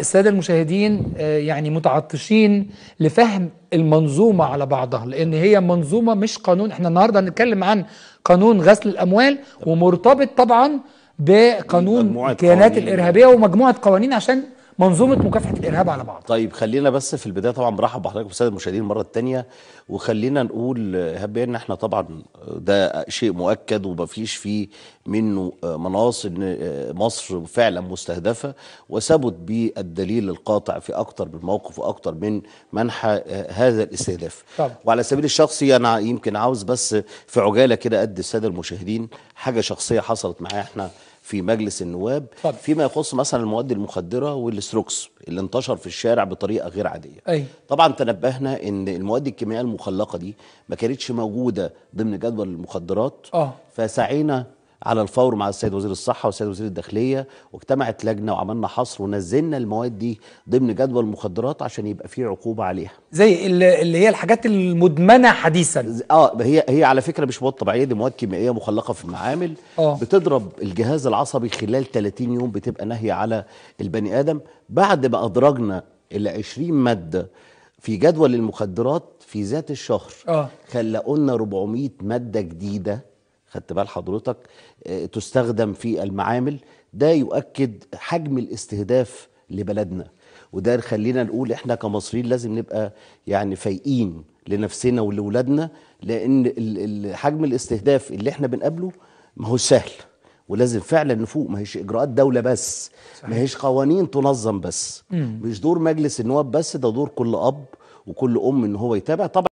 السادة المشاهدين آه، يعني متعطشين لفهم المنظومة على بعضها لأن هي منظومة مش قانون احنا النهاردة هنتكلم عن قانون غسل الأموال ومرتبط طبعا بقانون الكيانات الإرهابية ومجموعة قوانين عشان منظومه مكافحه الارهاب على بعض طيب خلينا بس في البدايه طبعا برحب بحضرتك بسادة المشاهدين المره الثانيه وخلينا نقول ايهاب ان احنا طبعا ده شيء مؤكد ومفيش فيه منه مناص ان مصر فعلا مستهدفه وثبت بالدليل القاطع في اكتر من موقف واكتر من منحى هذا الاستهداف طبعا. وعلى سبيل الشخصي انا يمكن عاوز بس في عجاله كده قد الساده المشاهدين حاجه شخصيه حصلت معايا احنا في مجلس النواب طب. فيما يخص مثلا المواد المخدره والسروكس اللي انتشر في الشارع بطريقه غير عاديه أي. طبعا تنبهنا ان المواد الكيميائيه المخلقه دي ما كانتش موجوده ضمن جدول المخدرات أوه. فسعينا على الفور مع السيد وزير الصحه والسيد وزير الداخليه واجتمعت لجنه وعملنا حصر ونزلنا المواد دي ضمن جدول المخدرات عشان يبقى في عقوبه عليها زي اللي هي الحاجات المدمنه حديثا اه هي هي على فكره مش مواد طبيعيه دي مواد كيميائيه مخلقه في المعامل أوه. بتضرب الجهاز العصبي خلال 30 يوم بتبقى نهي على البني ادم بعد ما ادرجنا ال 20 ماده في جدول المخدرات في ذات الشهر اه خلقوا لنا 400 ماده جديده خدت بال حضرتك آه، تستخدم في المعامل ده يؤكد حجم الاستهداف لبلدنا وده خلينا نقول احنا كمصريين لازم نبقى يعني فايقين لنفسنا ولولادنا لان حجم الاستهداف اللي احنا بنقابله ما هو سهل ولازم فعلا نفوق ما هيش اجراءات دوله بس ما هيش قوانين تنظم بس مم. مش دور مجلس النواب بس ده دور كل اب وكل ام ان هو يتابع طبعا